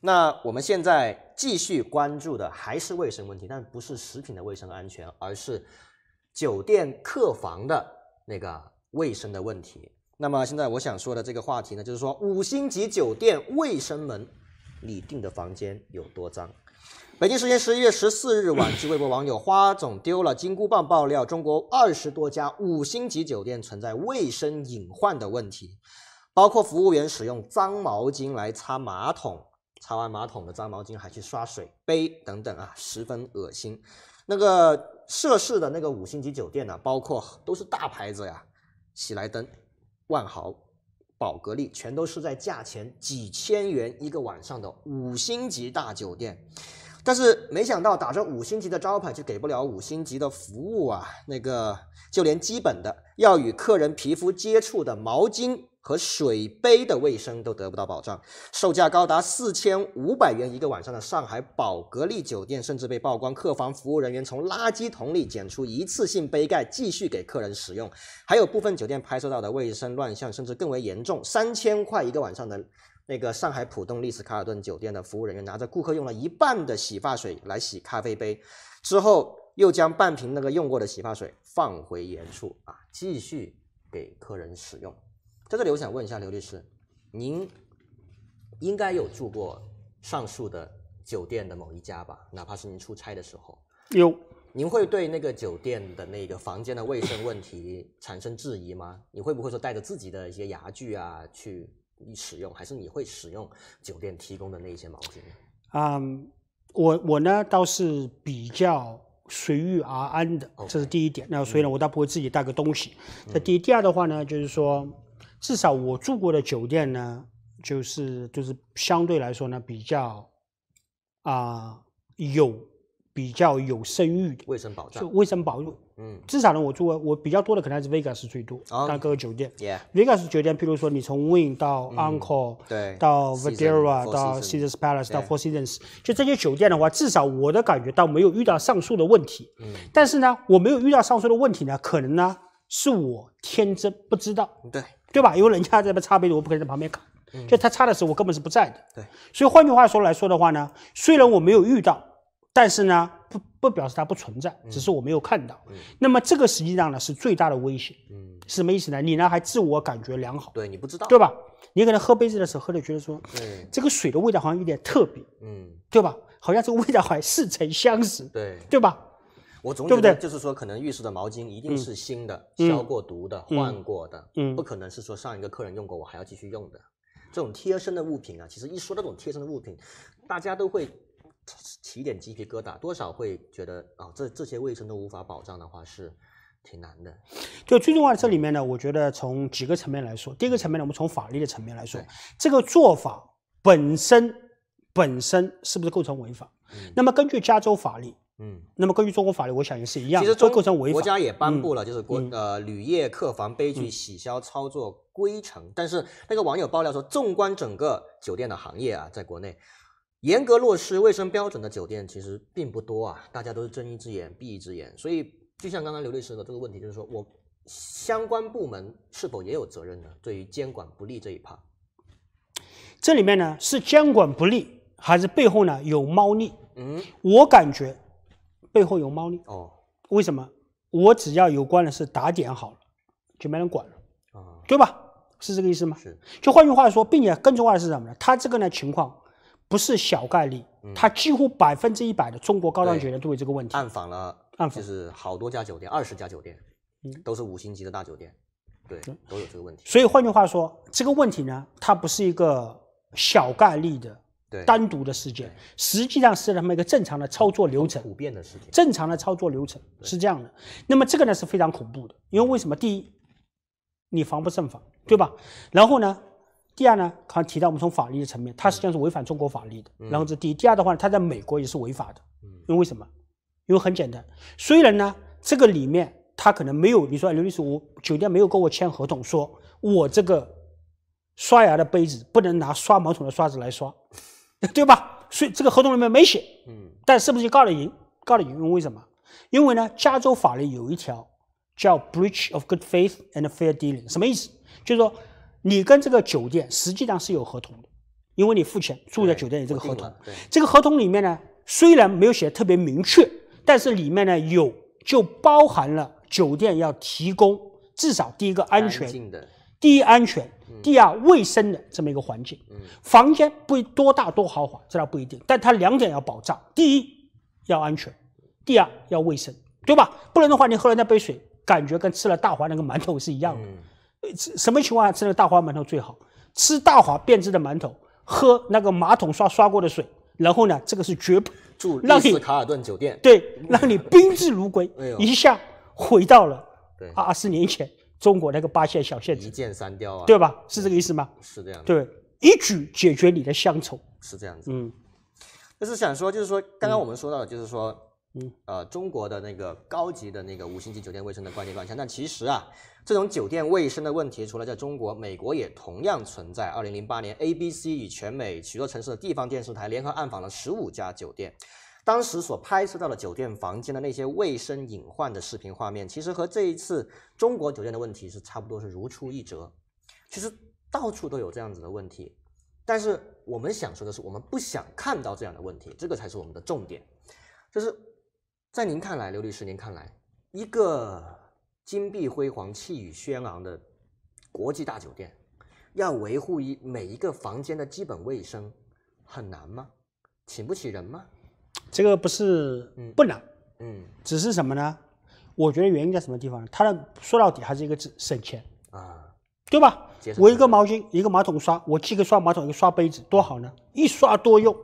那我们现在继续关注的还是卫生问题，但不是食品的卫生安全，而是酒店客房的那个卫生的问题。那么现在我想说的这个话题呢，就是说五星级酒店卫生门，你订的房间有多脏？北京时间十一月十四日晚，据微博网友花总丢了金箍棒爆料，中国二十多家五星级酒店存在卫生隐患的问题，包括服务员使用脏毛巾来擦马桶。擦完马桶的脏毛巾还去刷水杯等等啊，十分恶心。那个涉事的那个五星级酒店呢，包括都是大牌子呀，喜来登、万豪、宝格丽，全都是在价钱几千元一个晚上的五星级大酒店。但是没想到打着五星级的招牌就给不了五星级的服务啊。那个就连基本的要与客人皮肤接触的毛巾。和水杯的卫生都得不到保障，售价高达四千五百元一个晚上的上海宝格丽酒店甚至被曝光，客房服务人员从垃圾桶里捡出一次性杯盖继续给客人使用。还有部分酒店拍摄到的卫生乱象甚至更为严重，三千块一个晚上的那个上海浦东丽思卡尔顿酒店的服务人员拿着顾客用了一半的洗发水来洗咖啡杯，之后又将半瓶那个用过的洗发水放回原处啊，继续给客人使用。在这里，我想问一下刘律师，您应该有住过上述的酒店的某一家吧？哪怕是您出差的时候，有您会对那个酒店的那个房间的卫生问题产生质疑吗？你会不会说带着自己的一些牙具啊去使用，还是你会使用酒店提供的那一些毛巾？嗯，我我呢倒是比较随遇而安的，这是第一点。那所以呢，我倒不会自己带个东西。那第第二的话呢，就是说。至少我住过的酒店呢，就是就是相对来说呢比较啊有比较有声誉，的卫生保障，卫生保障。嗯，至少呢，我住过我比较多的，可能还是 Vegas 最多，那各个酒店，Vegas 酒店，譬如说你从 w i n g 到 Uncle，对，到 Vedera 到 Caesar's Palace 到 Four Seasons，就这些酒店的话，至少我的感觉到没有遇到上述的问题。嗯，但是呢，我没有遇到上述的问题呢，可能呢是我天真不知道。对。对吧？因为人家在那擦杯子，我不可能在旁边看。就他擦的时候，我根本是不在的。对。所以换句话说来说的话呢，虽然我没有遇到，但是呢，不不表示它不存在，只是我没有看到。那么这个实际上呢是最大的威胁。嗯。是什么意思呢？你呢还自我感觉良好。对你不知道。对吧？你可能喝杯子的时候喝的觉得说，这个水的味道好像有点特别。嗯。对吧？好像这个味道好像似曾相识。对。对吧？我总觉得就是说，可能浴室的毛巾一定是新的、消过毒的、换过的，嗯，不可能是说上一个客人用过，我还要继续用的。这种贴身的物品啊，其实一说这种贴身的物品，大家都会起起点鸡皮疙瘩，多少会觉得啊，这这些卫生都无法保障的话，是挺难的。就最重要的这里面呢，我觉得从几个层面来说，第一个层面呢，我们从法律的层面来说，这个做法本身本身是不是构成违法？那么根据加州法律。嗯，那么根据中国法律，我想也是一样，这构成违法。国家也颁布了，就是国呃旅业客房悲剧洗消操作规程。但是那个网友爆料说，纵观整个酒店的行业啊，在国内严格落实卫生标准的酒店其实并不多啊。大家都是睁一只眼闭一只眼。所以，就像刚刚刘律师的这个问题，就是说我相关部门是否也有责任呢？对于监管不力这一趴，这里面呢是监管不力，还是背后呢有猫腻？嗯，我感觉。背后有猫腻哦？为什么？我只要有关的事打点好了，就没人管了啊？对吧？是这个意思吗？是。就换句话说，并且更重要的是什么呢？他这个呢情况不是小概率，他几乎百分之一百的中国高档酒店都有这个问题。暗访了，暗访就是好多家酒店，二十家酒店，嗯，都是五星级的大酒店，对，都有这个问题。所以换句话说，这个问题呢，它不是一个小概率的。单独的事件，实际上是他们一个正常的操作流程，普遍的事件。正常的操作流程是这样的。那么这个呢是非常恐怖的，因为为什么？第一，你防不胜防，对吧？然后呢，第二呢，刚提到我们从法律的层面，它实际上是违反中国法律的。然后这第一，第二的话，它在美国也是违法的。因为为什么？因为很简单，虽然呢，这个里面他可能没有你说刘律师，我酒店没有跟我签合同，说我这个刷牙的杯子不能拿刷马桶的刷子来刷。对吧？所以这个合同里面没写，嗯，但是不是就告了赢？告了赢，因为什么？因为呢，加州法律有一条叫 breach of good faith and fair dealing，什么意思？就是说，你跟这个酒店实际上是有合同的，因为你付钱住在酒店，里这个合同。这个合同里面呢，虽然没有写特别明确，但是里面呢有，就包含了酒店要提供至少第一个安全。的第一安全，第二卫生的这么一个环境，房间不多大多豪华，这倒不一定。但它两点要保障：第一要安全，第二要卫生，对吧？不然的话，你喝了那杯水，感觉跟吃了大华那个馒头是一样的。什么情况下吃大华馒头最好？吃大华变质的馒头，喝那个马桶刷刷过的水，然后呢，这个是绝不住让你卡尔顿酒店，对，让你宾至如归，一下回到了二十年前。中国那个八线小县城，一箭三雕啊，对吧？是这个意思吗？是这样。对，一举解决你的乡愁。是这样子。嗯，但是想说，就是说，刚刚我们说到的，就是说，嗯，呃，中国的那个高级的那个五星级酒店卫生的观念乱象，但其实啊，这种酒店卫生的问题，除了在中国，美国也同样存在。二零零八年，ABC 与全美许多城市的地方电视台联合暗访了十五家酒店。当时所拍摄到的酒店房间的那些卫生隐患的视频画面，其实和这一次中国酒店的问题是差不多，是如出一辙。其实到处都有这样子的问题，但是我们想说的是，我们不想看到这样的问题，这个才是我们的重点。就是在您看来，刘律师，您看来，一个金碧辉煌、气宇轩昂的国际大酒店，要维护一每一个房间的基本卫生，很难吗？请不起人吗？这个不是不能，嗯，只是什么呢？我觉得原因在什么地方呢？的说到底还是一个字省钱啊，对吧？我一个毛巾，一个马桶刷，我既可刷马桶，又个刷杯子，多好呢！一刷多用，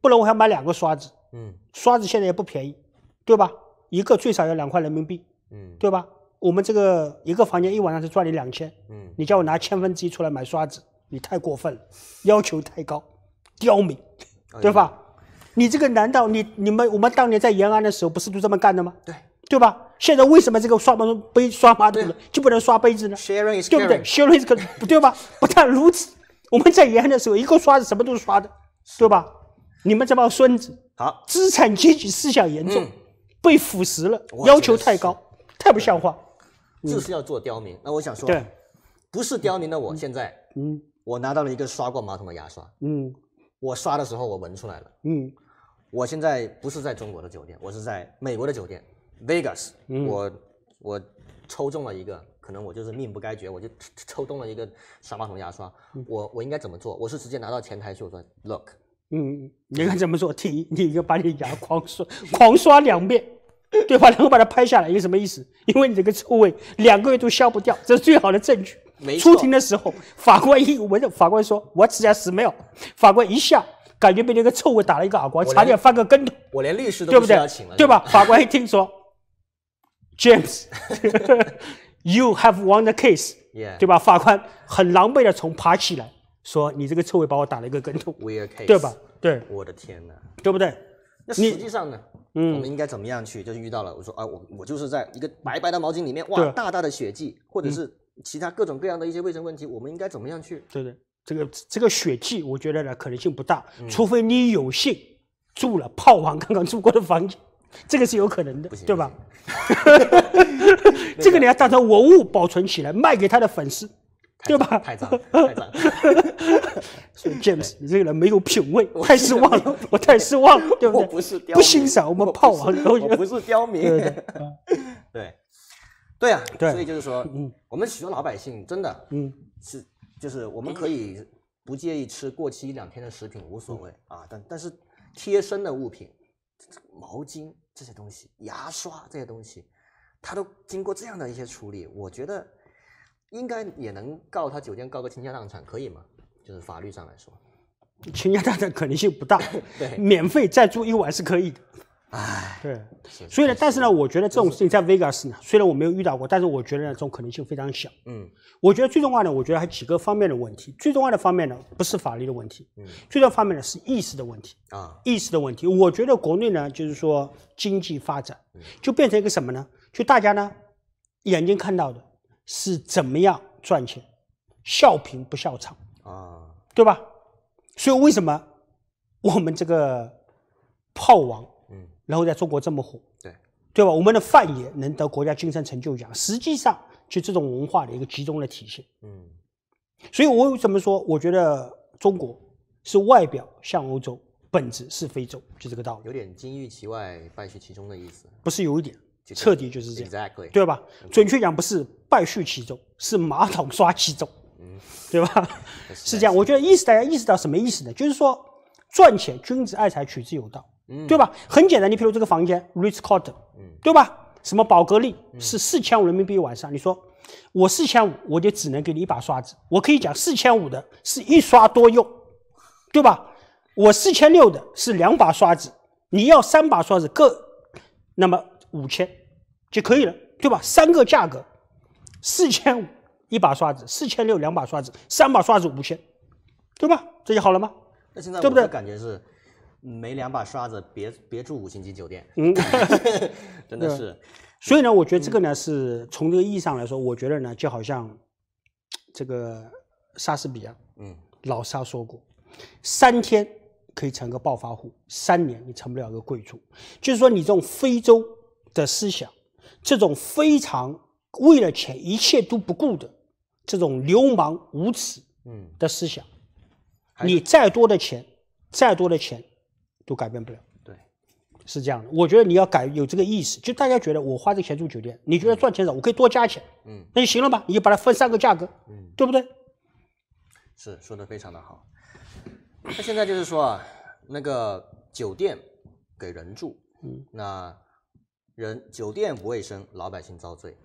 不然我还买两个刷子，嗯，刷子现在也不便宜，对吧？一个最少要两块人民币，嗯，对吧？我们这个一个房间一晚上是赚你两千，嗯，你叫我拿千分之一出来买刷子，你太过分了，要求太高，刁民，对吧？你这个难道你你们我们当年在延安的时候不是都这么干的吗？对，对吧？现在为什么这个刷马桶杯刷马桶就不能刷杯子呢？对不对 s h a r r i s 不对吧？不但如此，我们在延安的时候一个刷子什么都是刷的，对吧？你们这帮孙子，好，资产阶级思想严重，被腐蚀了，要求太高，太不像话，就是要做刁民。那我想说，对，不是刁民的，我现在，嗯，我拿到了一个刷过马桶的牙刷，嗯，我刷的时候我闻出来了，嗯。我现在不是在中国的酒店，我是在美国的酒店，Vegas。我我抽中了一个，可能我就是命不该绝，我就抽中了一个傻马桶牙刷。我我应该怎么做？我是直接拿到前台去我说，Look。嗯，你应该怎么做？第一，你就把你牙狂刷，狂刷两遍，对吧？然后把它拍下来，个什么意思？因为你这个臭味两个月都消不掉，这是最好的证据。没。出庭的时候，法官一闻，法官说，What's t h u smell？法官一下。感觉被那个臭味打了一个耳光，差点翻个跟头。我连律师都不要请了，对吧？法官一听说，James，you have won the case，对吧？法官很狼狈的从爬起来，说：“你这个臭味把我打了一个跟头，w e case，r 对吧？”对，我的天哪，对不对？那实际上呢，嗯，我们应该怎么样去？就是遇到了，我说啊，我我就是在一个白白的毛巾里面，哇，大大的血迹，或者是其他各种各样的一些卫生问题，我们应该怎么样去？对对。这个这个血迹，我觉得呢可能性不大，除非你有幸住了炮王刚刚住过的房间，这个是有可能的，对吧？这个你要当成文物保存起来，卖给他的粉丝，对吧？太脏，太脏。James，你这个人没有品位，太失望了，我太失望了，对不对？我不是，不欣赏我们炮王，我不是刁民，对对对，对对啊，所以就是说，嗯，我们许多老百姓真的，嗯，是。就是我们可以不介意吃过期一两天的食品，无所谓啊。但但是贴身的物品，毛巾这些东西，牙刷这些东西，他都经过这样的一些处理，我觉得应该也能告他酒店告个倾家荡产，可以吗？就是法律上来说，倾家荡产可能性不大。对，免费再住一晚是可以的。唉，对，所以呢，但是呢，我觉得这种事情在 Vegas 呢，虽然我没有遇到过，但是我觉得这种可能性非常小。嗯，我觉得最重要的，我觉得还几个方面的问题。最重要的方面呢，不是法律的问题，嗯，最重要方面呢是意识的问题啊，意识的问题。我觉得国内呢，就是说经济发展，就变成一个什么呢？就大家呢，眼睛看到的是怎么样赚钱，笑贫不笑娼啊，对吧？所以为什么我们这个炮王？然后在中国这么火，对对吧？我们的范爷能得国家精神成就奖，实际上就这种文化的一个集中的体现。嗯，所以，我为什么说，我觉得中国是外表像欧洲，本质是非洲，就这个道理。有点金玉其外，败絮其中的意思。不是有一点，彻底就是这样，对吧？准确讲，不是败絮其中，是马桶刷其中，对吧？是这样。我觉得意思大家意识到什么意思呢？就是说，赚钱，君子爱财，取之有道。对吧？很简单，你比如这个房间 r i c h c a r t o n 对吧？什么宝格丽是四千五人民币一晚上。你说我四千五，我就只能给你一把刷子。我可以讲四千五的是一刷多用，对吧？我四千六的是两把刷子，你要三把刷子，各那么五千就可以了，对吧？三个价格，四千五一把刷子，四千六两把刷子，三把刷子五千，对吧？这就好了吗？那现在对不对？感觉是。没两把刷子，别别住五星级酒店。嗯 真的是。所以呢，我觉得这个呢，是从这个意义上来说，我觉得呢，就好像这个莎士比亚，嗯，老莎说过，三天可以成个暴发户，三年你成不了个贵族。就是说，你这种非洲的思想，这种非常为了钱一切都不顾的这种流氓无耻，嗯，的思想，你再多的钱，再多的钱。都改变不了，对，是这样的。我觉得你要改有这个意识，就大家觉得我花这钱住酒店，你觉得赚钱少，我可以多加钱，嗯，那就行了吧？你就把它分三个价格，嗯，对不对？是说的非常的好。那现在就是说啊，那个酒店给人住，嗯，那人酒店不卫生，老百姓遭罪。